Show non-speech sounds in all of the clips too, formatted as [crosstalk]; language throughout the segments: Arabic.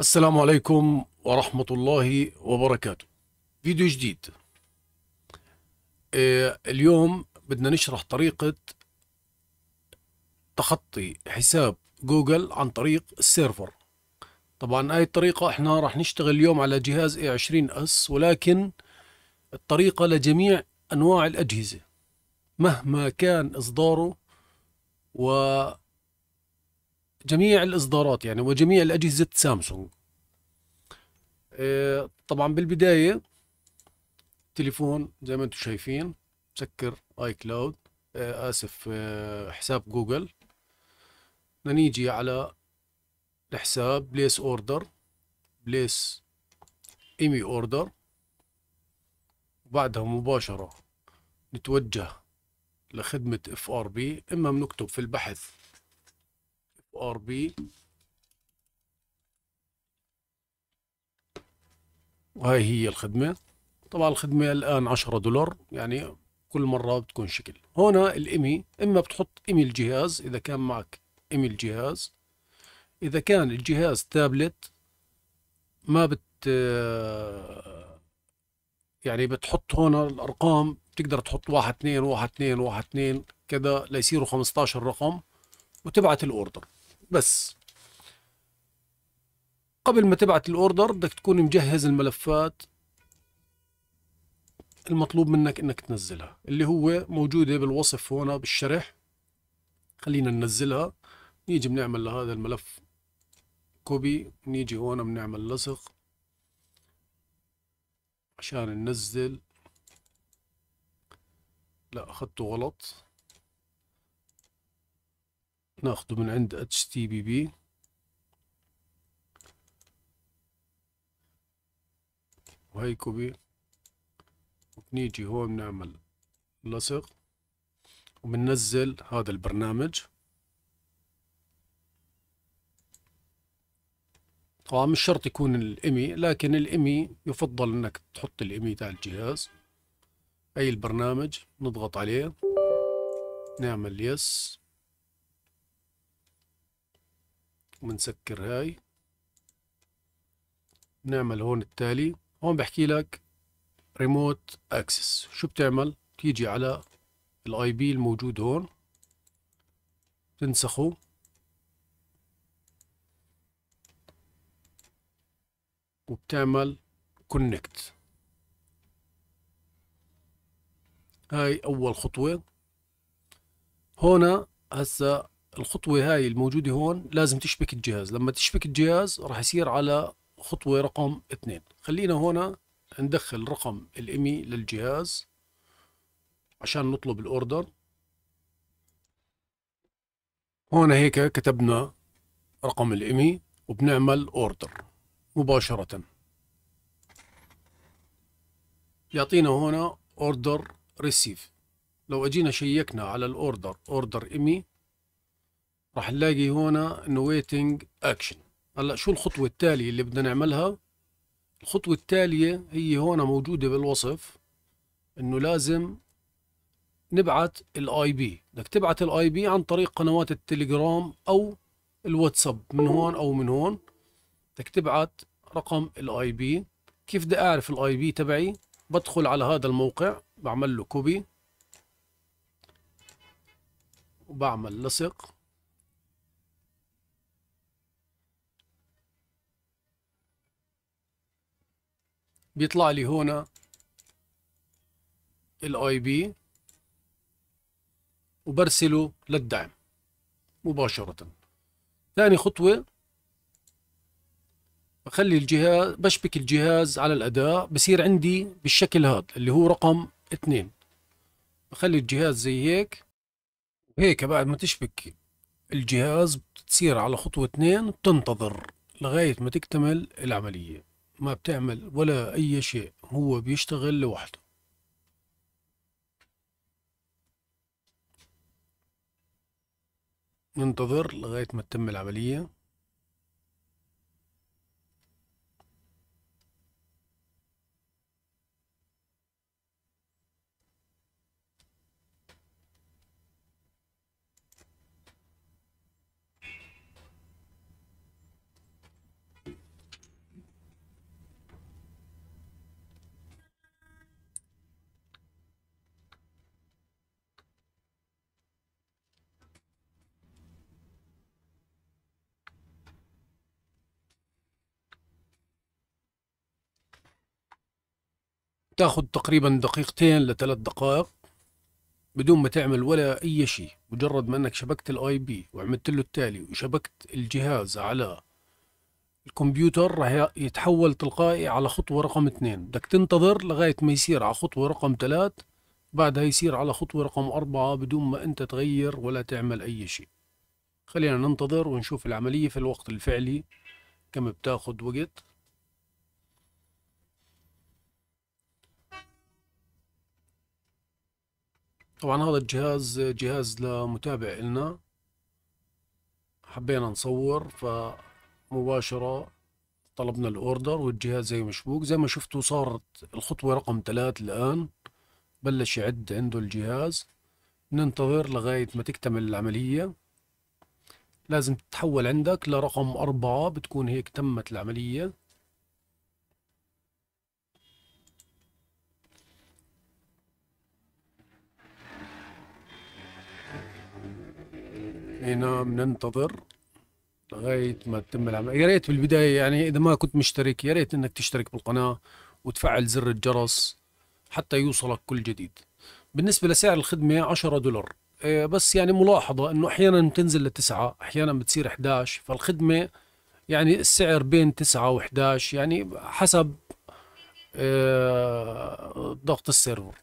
السلام عليكم ورحمة الله وبركاته فيديو جديد آه، اليوم بدنا نشرح طريقة تخطي حساب جوجل عن طريق السيرفر طبعا هاي الطريقة احنا راح نشتغل اليوم على جهاز A20 اس ولكن الطريقة لجميع انواع الاجهزة مهما كان اصداره و جميع الإصدارات يعني وجميع الأجهزة سامسونج آه، طبعا بالبداية تليفون زي ما انتم شايفين مسكر اي آه، كلاود اسف آه، حساب جوجل بدنا نيجي على الحساب بليس اوردر بليس ايمي اوردر وبعدها مباشرة نتوجه لخدمة اف ار بي اما بنكتب في البحث ار بي وهاي هي الخدمة طبعا الخدمة الآن 10 دولار يعني كل مرة بتكون شكل هنا الإيمي إما بتحط إيمي الجهاز إذا كان معك إيمي الجهاز إذا كان الجهاز تابلت ما بت يعني بتحط هنا الأرقام بتقدر تحط واحد اثنين واحد اثنين واحد اثنين كذا ليصيروا 15 رقم وتبعت الأوردر بس قبل ما تبعت الاوردر بدك تكون مجهز الملفات المطلوب منك انك تنزلها اللي هو موجوده بالوصف هون بالشرح خلينا ننزلها نيجي بنعمل لهذا الملف كوبي نيجي هون بنعمل لصق عشان ننزل لا اخذته غلط ناخده من عند اتش تي بي بي وهي كوبي وبنيجي هون بنعمل لصق وبننزل هذا البرنامج طبعا مش شرط يكون الإيمي لكن الإيمي يفضل إنك تحط الإيمي تاع الجهاز أي البرنامج نضغط عليه نعمل يس ومنسكر هاي نعمل هون التالي هون بحكي لك ريموت اكسس شو بتعمل تيجي على الاي بي الموجود هون تنسخه وبتعمل كونكت هاي اول خطوة هنا هسا الخطوه هاي الموجوده هون لازم تشبك الجهاز لما تشبك الجهاز راح يصير على خطوه رقم اثنين خلينا هون ندخل رقم الايمي للجهاز عشان نطلب الاوردر هون هيك كتبنا رقم الايمي وبنعمل اوردر مباشره يعطينا هنا اوردر ريسيف لو اجينا شيكنا على الاوردر اوردر ايمي راح نلاقي هنا انه ويتنج اكشن هلا شو الخطوه التاليه اللي بدنا نعملها الخطوه التاليه هي هون موجوده بالوصف انه لازم نبعث الاي بي بدك تبعث الاي بي عن طريق قنوات التليجرام او الواتساب من هون او من هون بدك تبعث رقم الاي بي كيف بدي اعرف الاي بي تبعي بدخل على هذا الموقع بعمل له كوبي وبعمل لصق بيطلع لي هنا الاي بي وبرسله للدعم مباشرة ثاني خطوة بخلي الجهاز بشبك الجهاز على الأداء بصير عندي بالشكل هذا اللي هو رقم اثنين بخلي الجهاز زي هيك وهيك بعد ما تشبك الجهاز بتصير على خطوة اثنين بتنتظر لغاية ما تكتمل العملية ما بتعمل ولا أي شيء هو بيشتغل لوحده ننتظر لغاية ما تتم العملية بتاخد تقريبا دقيقتين لثلاث دقائق بدون ما تعمل ولا اي شيء مجرد ما انك شبكت الاي بي وعملت له التالي وشبكت الجهاز على الكمبيوتر راح يتحول تلقائي على خطوة رقم اثنين بدك تنتظر لغاية ما يصير على خطوة رقم ثلاث بعدها يصير على خطوة رقم أربعة بدون ما أنت تغير ولا تعمل أي شيء خلينا ننتظر ونشوف العملية في الوقت الفعلي كم بتاخد وقت طبعا هذا الجهاز جهاز لمتابع إلنا حبينا نصور فمباشرة طلبنا الأوردر والجهاز زي مشبوك زي ما شفتوا صارت الخطوة رقم ثلاث الآن بلش يعد عنده الجهاز ننتظر لغاية ما تكتمل العملية لازم تتحول عندك لرقم أربعة بتكون هيك تمت العملية هنا بننتظر لغايه ما تتم العمليه يا ريت بالبدايه يعني اذا ما كنت مشترك يا ريت انك تشترك بالقناه وتفعل زر الجرس حتى يوصلك كل جديد بالنسبه لسعر الخدمه 10 دولار إيه، بس يعني ملاحظه انه احيانا بتنزل لتسعة احيانا بتصير 11 فالخدمه يعني السعر بين 9 و11 يعني حسب إيه، ضغط السيرفر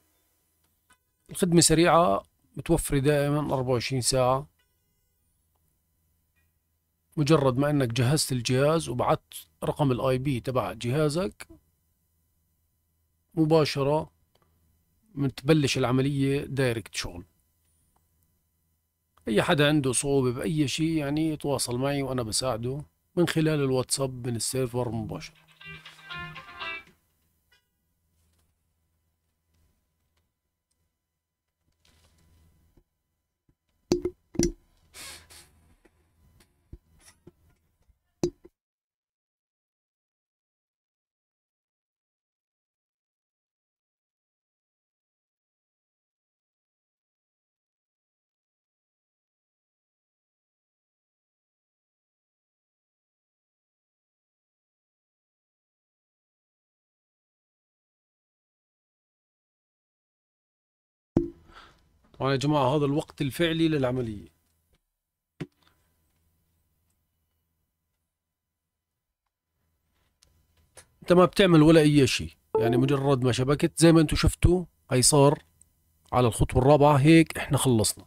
الخدمه سريعه متوفره دائما 24 ساعه مجرد ما انك جهزت الجهاز وبعت رقم الاي بي تبع جهازك مباشرة بتبلش العملية دايركت شغل اي حدا عنده صعوبة باي شيء يعني يتواصل معي وانا بساعده من خلال الواتساب من السيرفر مباشرة طبعا يا جماعة هذا الوقت الفعلي للعملية انت ما بتعمل ولا اي شيء يعني مجرد ما شبكت زي ما انتم شفتوا هي صار على الخطوة الرابعة هيك احنا خلصنا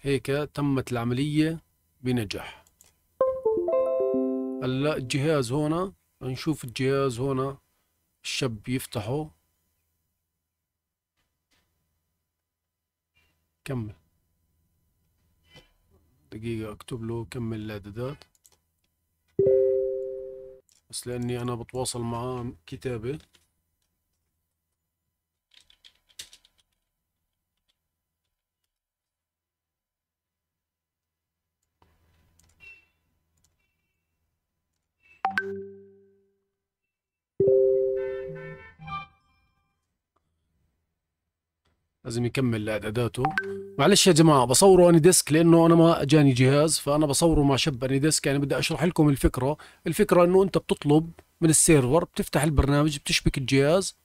هيك تمت العملية بنجاح هلا الجهاز هنا نشوف الجهاز هنا الشاب يفتحه كمل دقيقة اكتب له كمل الاعدادات بس لاني انا بتواصل معاه كتابة لازم يكمل اعداداته معلش يا جماعه بصوره اني ديسك لانه انا ما اجاني جهاز فانا بصوره مع شب اني ديسك يعني بدي اشرح لكم الفكره الفكره انه انت بتطلب من السيرفر بتفتح البرنامج بتشبك الجهاز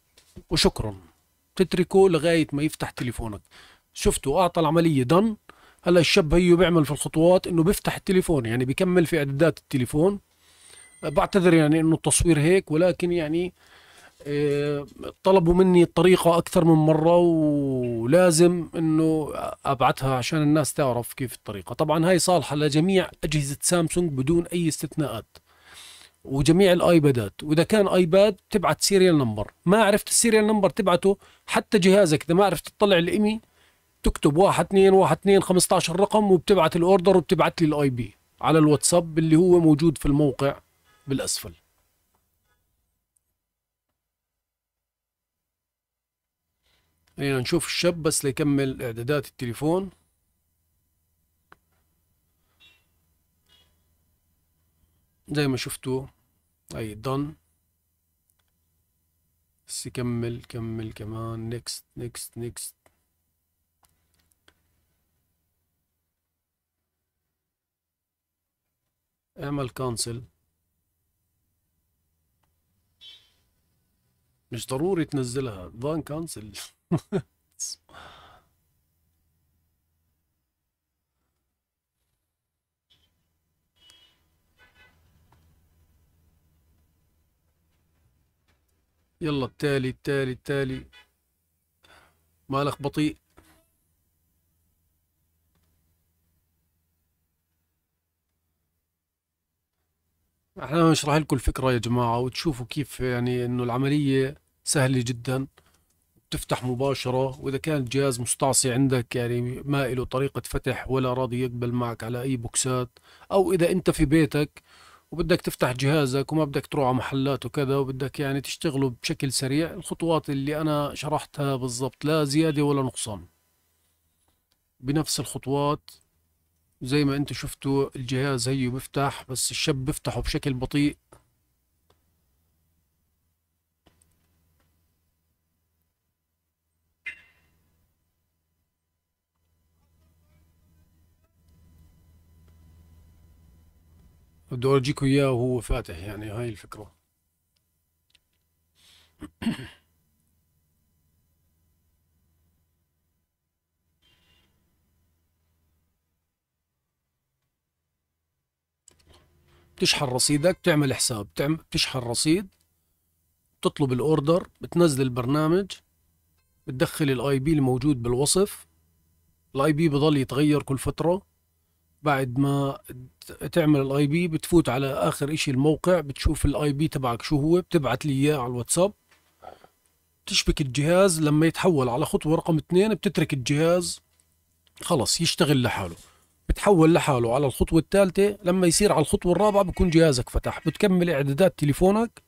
وشكرا بتتركه لغايه ما يفتح تليفونك شفتوا اعطى العمليه دن هلا الشاب هيو بيعمل في الخطوات انه بيفتح التليفون يعني بيكمل في اعدادات التليفون بعتذر يعني انه التصوير هيك ولكن يعني إيه، طلبوا مني الطريقة أكثر من مرة ولازم أنه أبعتها عشان الناس تعرف كيف الطريقة طبعا هاي صالحة لجميع أجهزة سامسونج بدون أي استثناءات وجميع الايبادات واذا كان ايباد تبعت سيريال نمبر ما عرفت السيريال نمبر تبعته حتى جهازك اذا ما عرفت تطلع الايمي تكتب واحد اثنين واحد اثنين 15 رقم وبتبعت الاوردر وبتبعت لي الاي بي على الواتساب اللي هو موجود في الموقع بالاسفل خلينا إيه، نشوف الشاب بس ليكمل اعدادات التليفون زي ما شفتوا اي done بس كمل كمل كمان نيكست نيكست نيكست اعمل كانسل مش ضروري تنزلها ضان كانسل [laughs] [laughs] يلا التالي التالي التالي مالك بطيء احنا بنشرح لكم الفكرة يا جماعة وتشوفوا كيف يعني انه العملية سهلة جدا تفتح مباشرة وإذا كان الجهاز مستعصي عندك يعني ما له طريقة فتح ولا راضي يقبل معك على أي بوكسات أو إذا أنت في بيتك وبدك تفتح جهازك وما بدك تروح على محلات وكذا وبدك يعني تشتغله بشكل سريع الخطوات اللي أنا شرحتها بالضبط لا زيادة ولا نقصان بنفس الخطوات زي ما أنت شفتوا الجهاز هيو بفتح بس الشاب بفتحه بشكل بطيء بدي أورجيكم إياه وهو فاتح يعني هاي الفكرة [coughs] بتشحن رصيدك بتعمل حساب بتشحن رصيد بتطلب الاوردر بتنزل البرنامج بتدخل الاي بي الموجود بالوصف الاي بي بضل يتغير كل فتره بعد ما تعمل الاي بي بتفوت على اخر اشي الموقع بتشوف الاي بي تبعك شو هو بتبعت لي اياه على الواتساب تشبك الجهاز لما يتحول على خطوة رقم اثنين بتترك الجهاز خلص يشتغل لحاله بتحول لحاله على الخطوة الثالثة لما يصير على الخطوة الرابعة بكون جهازك فتح بتكمل اعدادات تليفونك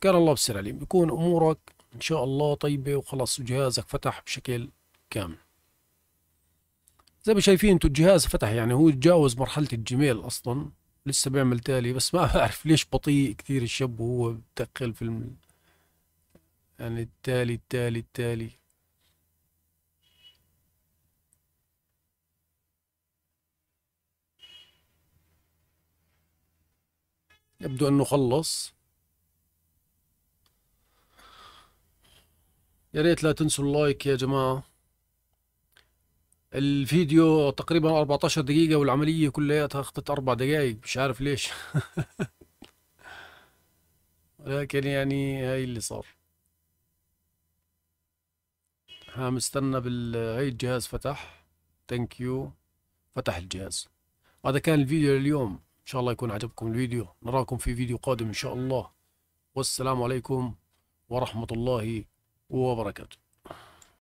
كان الله بسر عليك بكون امورك ان شاء الله طيبة وخلص جهازك فتح بشكل كامل زي ما شايفين انتم الجهاز فتح يعني هو تجاوز مرحله الجيميل اصلا لسه بيعمل تالي بس ما بعرف ليش بطيء كثير الشاب وهو بتقل في الم... يعني التالي التالي التالي يبدو انه خلص يا ريت لا تنسوا اللايك يا جماعه الفيديو تقريبا 14 دقيقة والعملية كلياتها أخذت أربع دقايق مش عارف ليش [laughs] لكن يعني هاي اللي صار ها مستنى بال هاي الجهاز فتح ثانك يو فتح الجهاز هذا كان الفيديو لليوم إن شاء الله يكون عجبكم الفيديو نراكم في فيديو قادم إن شاء الله والسلام عليكم ورحمة الله وبركاته